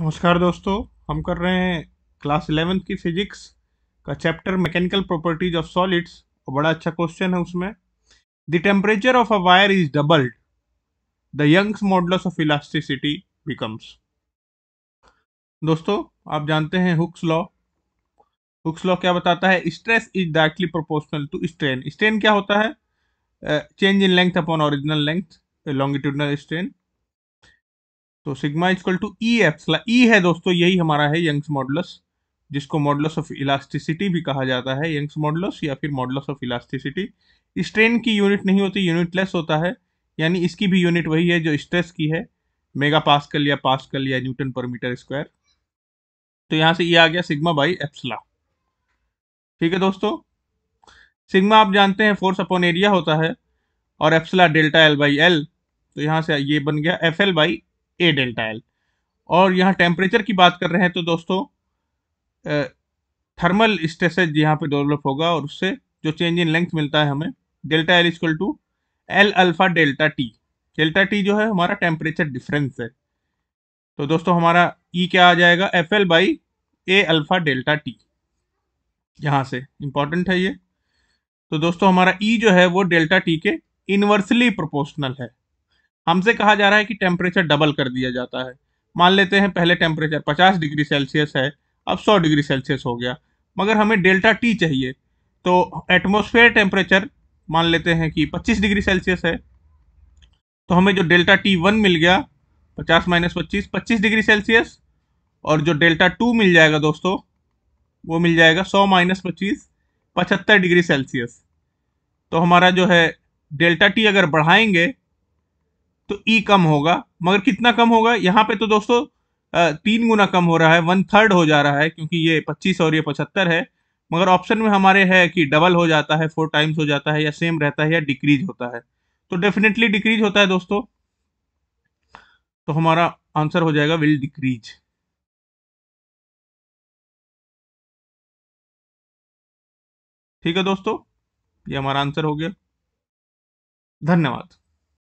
नमस्कार दोस्तों हम कर रहे हैं क्लास इलेवेंथ की फिजिक्स का chapter mechanical properties of solids और बड़ा अच्छा क्वेश्चन है उसमें the temperature of a wire is doubled the Young's modulus of elasticity becomes दोस्तों आप जानते हैं हुक्स लॉ हुक्स लॉ क्या बताता है stress is directly proportional to strain strain क्या होता है change in length upon original length longitudinal strain तो sigma equal to E epsilon E है दोस्तों यही हमारा है यंग्स मॉडलस जिसको मॉडलस ऑफ इलास्टिसिटी भी कहा जाता है यंग्स मॉडलस या फिर मॉडलस ऑफ इलास्टिसिटी स्ट्रेन की यूनिट नहीं होती यूनिटलेस होता है यानी इसकी भी यूनिट वही है जो स्ट्रेस की है मेगा पास्कल या पास्कल या न्यूटन पर मीटर स्क्वायर तो यहाँ से ये e आ गया सिग्मा बाई एप्सला ठीक है दोस्तों सिग्मा आप जानते हैं फोर्स अपॉन एरिया होता है और एप्सला डेल्टा एल बाई एल तो यहाँ से ये बन गया F L by A delta L और यहाँ टेम्परेचर की बात कर रहे हैं तो दोस्तों थर्मल स्ट्रेसेज यहाँ पे डेवलप होगा और उससे जो चेंज इन लेंथ मिलता है हमें delta L is equal to L alpha delta T delta T जो है हमारा टेम्परेचर डिफरेंस है तो दोस्तों हमारा ई e क्या आ जाएगा F L by A alpha delta T यहाँ से इंपॉर्टेंट है ये तो दोस्तों हमारा ई e जो है वो डेल्टा टी के इनवर्सली प्रोपोर्शनल है हमसे कहा जा रहा है कि टेम्परेचर डबल कर दिया जाता है मान लेते हैं पहले टेम्परेचर 50 डिग्री सेल्सियस है अब 100 डिग्री सेल्सियस हो गया मगर हमें डेल्टा टी चाहिए तो एटमोसफेयर टेम्परेचर मान लेते हैं कि 25 डिग्री सेल्सियस है तो हमें जो डेल्टा टी वन मिल गया 50 माइनस पच्चीस पच्चीस डिग्री सेल्सियस और जो डेल्टा टू मिल जाएगा दोस्तों वो मिल जाएगा 100 माइनस पच्चीस पचहत्तर डिग्री सेल्सियस तो हमारा जो है डेल्टा टी अगर बढ़ाएंगे तो ई e कम होगा मगर कितना कम होगा यहाँ पे तो दोस्तों तीन गुना कम हो रहा है वन थर्ड हो जा रहा है क्योंकि ये पच्चीस और ये पचहत्तर है मगर ऑप्शन में हमारे है कि डबल हो जाता है फोर टाइम्स हो जाता है या सेम रहता है या डिक्रीज होता है तो डेफिनेटली डिक्रीज होता है दोस्तों तो हमारा आंसर हो जाएगा विल डिक्रीज ठीक है दोस्तों ये हमारा आंसर हो गया धन्यवाद